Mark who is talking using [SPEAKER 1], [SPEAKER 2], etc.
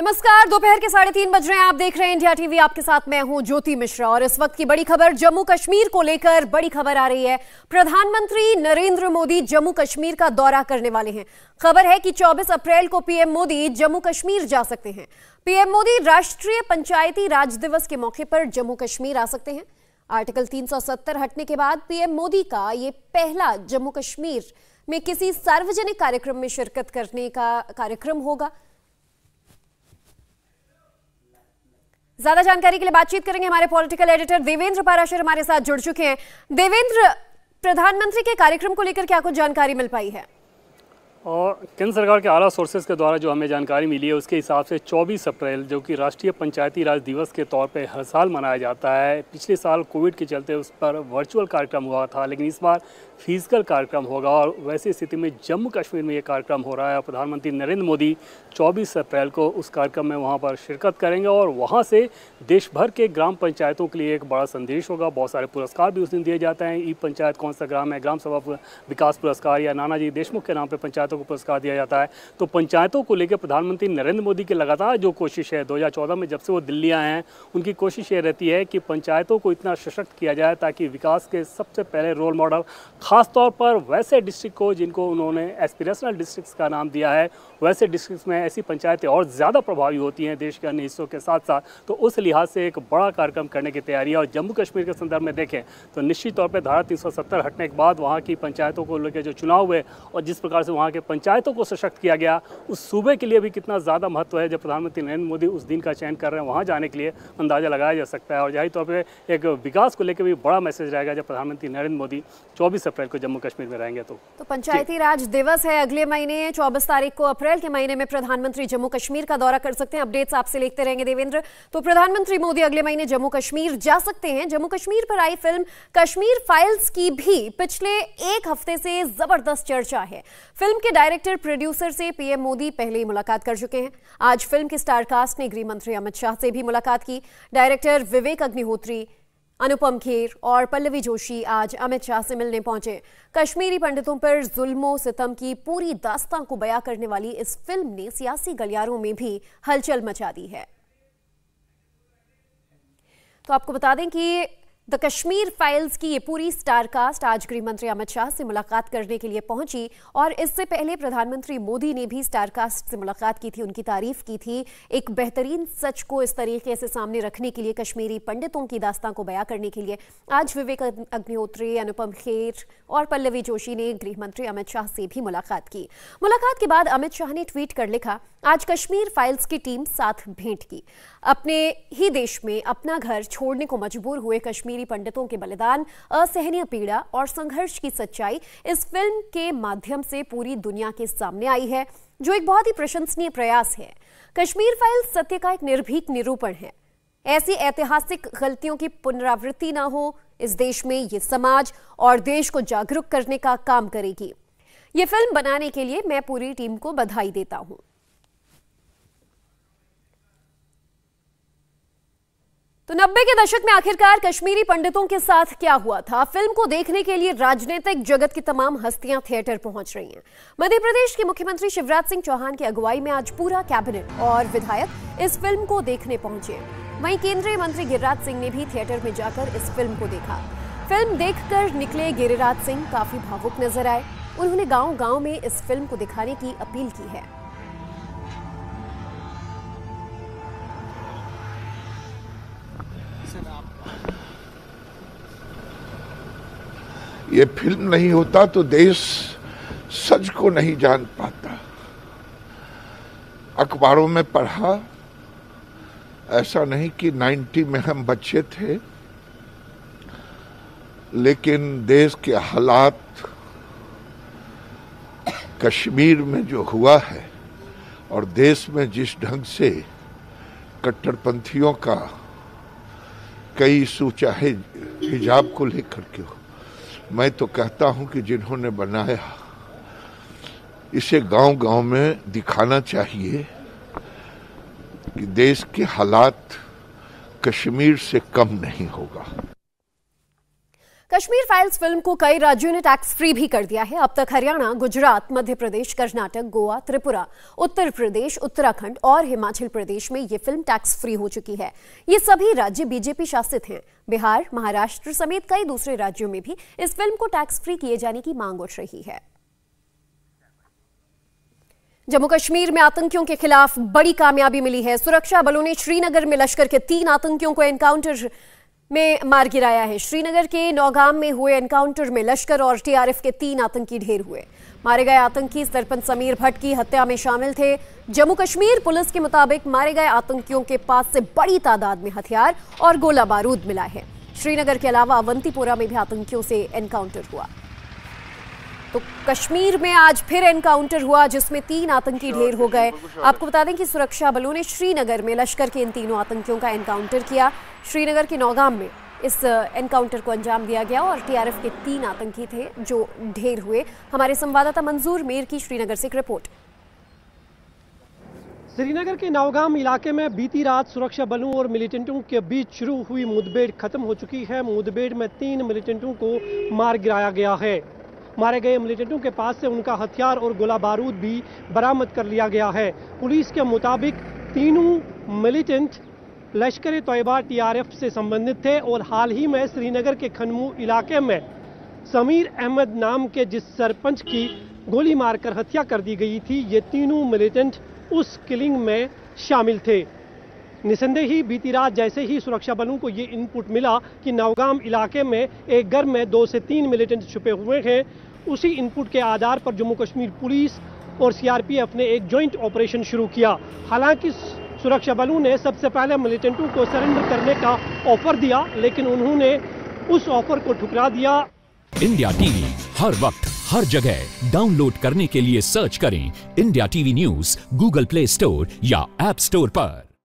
[SPEAKER 1] नमस्कार दोपहर के साढ़े तीन बज रहे हैं आप देख रहे हैं इंडिया टीवी आपके साथ मैं हूं ज्योति मिश्रा और इस वक्त की बड़ी खबर जम्मू कश्मीर को लेकर बड़ी खबर आ रही है प्रधानमंत्री नरेंद्र मोदी जम्मू कश्मीर का दौरा करने वाले हैं खबर है कि 24 अप्रैल को पीएम मोदी जम्मू कश्मीर जा सकते हैं पीएम मोदी राष्ट्रीय पंचायती राज दिवस के मौके पर जम्मू कश्मीर आ सकते हैं आर्टिकल तीन हटने के बाद पीएम मोदी का ये पहला जम्मू कश्मीर में किसी सार्वजनिक कार्यक्रम में शिरकत करने का कार्यक्रम होगा ज्यादा जानकारी के लिए बातचीत करेंगे हमारे पॉलिटिकल एडिटर देवेंद्र पाराशर हमारे साथ जुड़ चुके हैं देवेंद्र प्रधानमंत्री के कार्यक्रम को लेकर क्या कुछ जानकारी मिल पाई है और
[SPEAKER 2] केंद्र सरकार के आला सोर्सेज के द्वारा जो हमें जानकारी मिली है उसके हिसाब से 24 अप्रैल जो कि राष्ट्रीय पंचायती राज दिवस के तौर पे हर साल मनाया जाता है पिछले साल कोविड के चलते उस पर वर्चुअल कार्यक्रम हुआ था लेकिन इस बार फिजिकल कार्यक्रम होगा और वैसी स्थिति में जम्मू कश्मीर में ये कार्यक्रम हो रहा है प्रधानमंत्री नरेंद्र मोदी चौबीस अप्रैल को उस कार्यक्रम में वहाँ पर शिरकत करेंगे और वहाँ से देश भर के ग्राम पंचायतों के लिए एक बड़ा संदेश होगा बहुत सारे पुरस्कार भी उस दिन दिए जाते हैं ई पंचायत कौन सा ग्राम है ग्राम सभा विकास पुरस्कार या नानाजी देशमुख के नाम पर पंचायतों को पुरस्कार दिया जाता है तो पंचायतों को लेकर प्रधानमंत्री नरेंद्र मोदी की लगातार जो कोशिश है दो में जब से वो दिल्ली आए हैं उनकी कोशिश ये रहती है कि पंचायतों को इतना सशक्त किया जाए ताकि विकास के सबसे पहले रोल मॉडल खासतौर पर वैसे डिस्ट्रिक्ट को जिनको उन्होंने एस्पिरेशनल डिस्ट्रिक्ट का नाम दिया है वैसे डिस्ट्रिक्ट में ऐसी पंचायतें और ज़्यादा प्रभावी होती हैं देश के अन्य हिस्सों के साथ साथ तो उस लिहाज से एक बड़ा कार्यक्रम करने की तैयारी है और जम्मू कश्मीर के संदर्भ में देखें तो निश्चित तौर पर धारा 370 हटने के बाद वहाँ की पंचायतों को लेकर जो चुनाव हुए और जिस प्रकार से वहाँ के के पंचायतों को सशक्त किया गया उस सूबे के लिए भी कितना ज़्यादा महत्व है जब प्रधानमंत्री नरेंद्र मोदी उस दिन का चयन कर रहे हैं वहाँ जाने के लिए अंदाज़ा लगाया जा सकता है और जाहिर तौर पर एक विकास को लेकर भी बड़ा मैसेज रहेगा जब प्रधानमंत्री नरेंद्र मोदी चौबीस अप्रैल को जम्मू कश्मीर में रहेंगे तो।,
[SPEAKER 1] तो, पंचायती राज दिवस है अगले महीने चौबीस तारीख को अप्रैल के महीने में प्रधानमंत्री जम्मू कश्मीर का दौरा कर सकते हैं अपडेट्स आपसे लिखते रहेंगे देवेंद्र तो प्रधानमंत्री मोदी अगले महीने जम्मू कश्मीर जा सकते हैं जम्मू कश्मीर पर आई फिल्म कश्मीर फाइल्स की भी पिछले एक हफ्ते से जबरदस्त चर्चा है फिल्म के के डायरेक्टर प्रोड्यूसर से पीएम मोदी पहले ही मुलाकात कर चुके हैं आज फिल्म के स्टारकास्ट ने गृह मंत्री अमित शाह से भी मुलाकात की डायरेक्टर विवेक अग्निहोत्री अनुपम खेर और पल्लवी जोशी आज अमित शाह से मिलने पहुंचे कश्मीरी पंडितों पर जुल्मों सितम की पूरी दास्तां को बयां करने वाली इस फिल्म ने सियासी गलियारों में भी हलचल मचा दी है तो आपको बता दें कि द कश्मीर फाइल्स की ये पूरी स्टार कास्ट आज गृह मंत्री अमित शाह से मुलाकात करने के लिए पहुंची और इससे पहले प्रधानमंत्री मोदी ने भी स्टार कास्ट से मुलाकात की थी उनकी तारीफ की थी एक बेहतरीन सच को इस तरीके से सामने रखने के लिए कश्मीरी पंडितों की दास्तां को बयां करने के लिए आज विवेक अग्निहोत्री अनुपम खेर और पल्लवी जोशी ने गृह मंत्री अमित शाह से भी मुलाकात की मुलाकात के बाद अमित शाह ने ट्वीट कर लिखा आज कश्मीर फाइल्स की टीम साथ भेंट की अपने ही देश में अपना घर छोड़ने को मजबूर हुए कश्मीर कश्मीरी पंडितों के बलिदान असहनीय पीड़ा और संघर्ष की सच्चाई इस फिल्म के माध्यम से पूरी दुनिया के सामने आई है जो एक बहुत ही प्रशंसनीय प्रयास है कश्मीर फाइल सत्य का एक निर्भीक निरूपण है ऐसी ऐतिहासिक गलतियों की पुनरावृत्ति ना हो इस देश में ये समाज और देश को जागरूक करने का काम करेगी ये फिल्म बनाने के लिए मैं पूरी टीम को बधाई देता हूँ तो नब्बे के दशक में आखिरकार कश्मीरी पंडितों के साथ क्या हुआ था फिल्म को देखने के लिए राजनीतिक जगत की तमाम हस्तियां थिएटर पहुंच रही हैं। मध्य प्रदेश के मुख्यमंत्री शिवराज सिंह चौहान की अगुवाई में आज पूरा कैबिनेट और विधायक इस फिल्म को देखने पहुंचे वहीं केंद्रीय मंत्री गिरिराज सिंह ने भी थिएटर में जाकर इस फिल्म को देखा फिल्म देख निकले गिरिराज सिंह काफी भावुक नजर आए उन्होंने गाँव गाँव में इस फिल्म को दिखाने की अपील की है
[SPEAKER 3] ये फिल्म नहीं होता तो देश सच को नहीं जान पाता अखबारों में पढ़ा ऐसा नहीं कि 90 में हम बच्चे थे लेकिन देश के हालात कश्मीर में जो हुआ है और देश में जिस ढंग से कट्टरपंथियों का कई सूचा है हिजाब को लेकर के हो मैं तो कहता हूं कि जिन्होंने बनाया इसे गांव गांव में दिखाना चाहिए कि देश के हालात कश्मीर से कम नहीं होगा
[SPEAKER 1] कश्मीर फाइल्स फिल्म को कई राज्यों ने टैक्स फ्री भी कर दिया है अब तक हरियाणा गुजरात मध्य प्रदेश कर्नाटक गोवा त्रिपुरा उत्तर प्रदेश उत्तराखंड और हिमाचल प्रदेश में ये फिल्म टैक्स फ्री हो चुकी है ये सभी राज्य बीजेपी शासित हैं बिहार महाराष्ट्र समेत कई दूसरे राज्यों में भी इस फिल्म को टैक्स फ्री किए जाने की मांग उठ रही है जम्मू कश्मीर में आतंकियों के खिलाफ बड़ी कामयाबी मिली है सुरक्षा बलों ने श्रीनगर में लश्कर के तीन आतंकियों को एनकाउंटर में मार गिराया है श्रीनगर के नौगाम में हुए एनकाउंटर में लश्कर और टीआरएफ के तीन आतंकी ढेर हुए मारे गए आतंकी सरपंच समीर भट्ट की हत्या में शामिल थे जम्मू कश्मीर पुलिस के मुताबिक मारे गए आतंकियों के पास से बड़ी तादाद में हथियार और गोला बारूद मिला है श्रीनगर के अलावा अवंतीपुरा में भी आतंकियों से एनकाउंटर हुआ तो कश्मीर में आज फिर एनकाउंटर हुआ जिसमें तीन आतंकी ढेर हो गए आपको बता दें कि सुरक्षा बलों ने श्रीनगर में लश्कर के इन तीनों आतंकियों का एनकाउंटर किया श्रीनगर के नौगाम में इस एनकाउंटर को अंजाम दिया गया और टीआरएफ के तीन आतंकी थे जो ढेर हुए हमारे संवाददाता मंजूर मेर की श्रीनगर से एक रिपोर्ट
[SPEAKER 4] श्रीनगर के नौगाम इलाके में बीती रात सुरक्षा बलों और मिलिटेंटों के बीच शुरू हुई मुठभेड़ खत्म हो चुकी है मुठभेड़ में तीन मिलिटेंटों को मार गिराया गया है मारे गए मिलिटेंटों के पास से उनका हथियार और गोला बारूद भी बरामद कर लिया गया है पुलिस के मुताबिक तीनों मिलिटेंट लश्कर तयबा टीआरएफ से संबंधित थे और हाल ही में श्रीनगर के खनमू इलाके में समीर अहमद नाम के जिस सरपंच की गोली मारकर हत्या कर दी गई थी ये तीनों मिलिटेंट उस किलिंग में शामिल थे निसंदेह ही बीती रात जैसे ही सुरक्षा बलों को ये इनपुट मिला कि नवगाम इलाके में एक घर में दो से तीन मिलिटेंट छुपे हुए हैं उसी इनपुट के आधार पर जम्मू कश्मीर पुलिस और सीआरपीएफ ने एक जॉइंट ऑपरेशन शुरू किया हालांकि सुरक्षा बलों ने सबसे पहले मिलिटेंटों को सरेंडर करने का ऑफर दिया लेकिन उन्होंने उस ऑफर को ठुकरा दिया
[SPEAKER 2] इंडिया टीवी हर वक्त हर जगह डाउनलोड करने के लिए सर्च करें India TV news Google Play Store या एप स्टोर पर